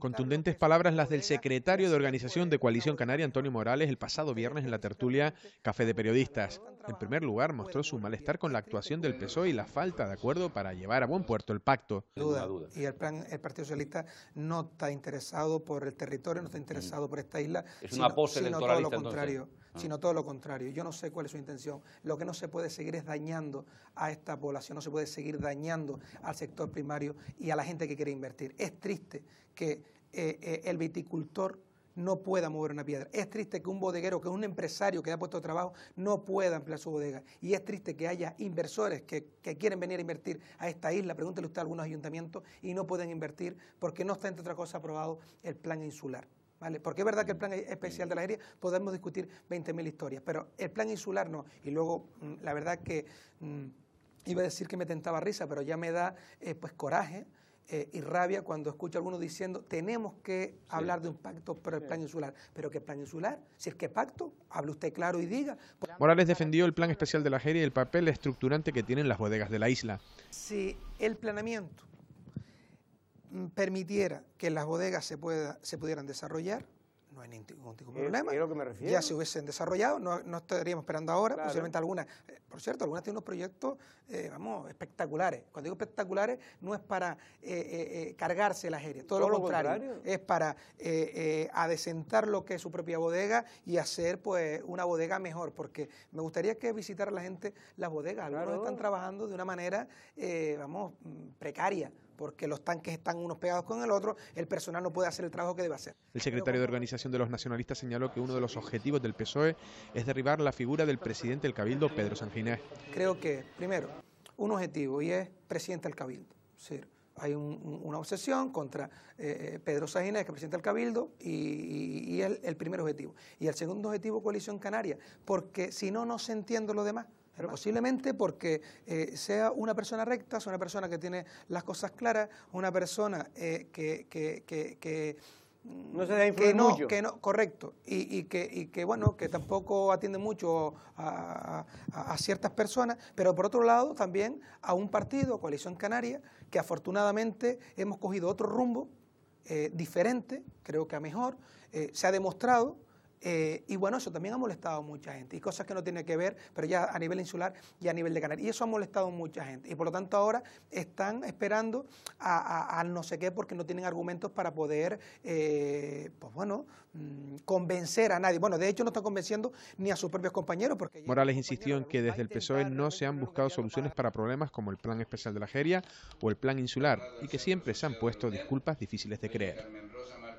Contundentes palabras las del secretario de organización de Coalición Canaria, Antonio Morales, el pasado viernes en la tertulia Café de Periodistas. En primer lugar, mostró su malestar con la actuación del PSOE y la falta de acuerdo para llevar a buen puerto el pacto. Duda, y el plan, el Partido Socialista no está interesado por el territorio, no está mm. interesado por esta isla. Es una pose sino todo lo contrario. Ah. Sino todo lo contrario. Yo no sé cuál es su intención. Lo que no se puede seguir es dañando a esta población, no se puede seguir dañando al sector primario y a la gente que quiere invertir. Es triste que eh, eh, el viticultor no pueda mover una piedra. Es triste que un bodeguero, que un empresario que ha puesto trabajo, no pueda ampliar su bodega. Y es triste que haya inversores que, quieren venir a invertir a esta isla, pregúntele usted a algunos ayuntamientos, y no pueden invertir porque no está, entre otra cosa, aprobado el plan insular. Porque es verdad que el plan especial de la Aérea podemos discutir 20.000 historias, pero el plan insular no. Y luego, mm, la verdad que mm, iba a decir que me tentaba risa, pero ya me da eh, pues coraje eh, rabia cuando escucho a algunos diciendo tenemos que hablar de un pacto por el plan insular. Pero ¿qué plan insular? Si es que pacto, hable usted claro y diga. Morales defendió el plan especial de la Jeria y el papel estructurante que tienen las bodegas de la isla. Si el planeamiento mm, permitiera que las bodegas se, pueda, se pudieran desarrollar, ningún tipo de problema. Ya se hubiesen desarrollado, no, estaríamos esperando ahora, posiblemente algunas. Eh, por cierto, algunas tienen unos proyectos, eh, vamos, espectaculares. Cuando digo espectaculares, no es para eh, cargarse las áreas, todo, lo contrario, Es para adecentar lo que es su propia bodega y hacer pues una bodega mejor, porque me gustaría que visitara la gente las bodegas. Algunos están trabajando de una manera, vamos, mm, precaria porque los tanques están unos pegados con el otro, el personal no puede hacer el trabajo que debe hacer. El secretario de Organización de los Nacionalistas señaló que uno de los objetivos del PSOE es derribar la figura del presidente del Cabildo, Pedro Sanginés. Creo que, primero, un objetivo y es presidente del Cabildo. hay una obsesión contra eh, eh Pedro Sanginés, que presidente el Cabildo, y, es el, el primer objetivo. Y el segundo objetivo, coalición canaria, porque si no, no se entiende lo demás posiblemente porque eh, sea una persona recta, sea una persona que tiene las cosas claras, una persona eh, que, que, que, que mm, no se que no, correcto. Y, que, bueno, que tampoco atiende mucho a, ciertas personas, pero por otro lado también a un partido, Coalición Canaria, que afortunadamente hemos cogido otro rumbo eh, diferente, creo que a mejor. se ha demostrado eh, y bueno, eso también ha molestado a mucha gente. Y cosas que no tienen que ver, pero ya a nivel insular y a nivel de Canarias. Y eso ha molestado a mucha gente. Y por lo tanto ahora están esperando a, no sé qué porque no tienen argumentos para poder, eh, pues bueno, mm, convencer a nadie. Bueno, de hecho no están convenciendo ni a sus propios compañeros. porque Morales insistió en que desde el PSOE no se han buscado soluciones para problemas como el Plan Especial de la Jeria o el Plan Insular y que siempre se han puesto disculpas difíciles de creer.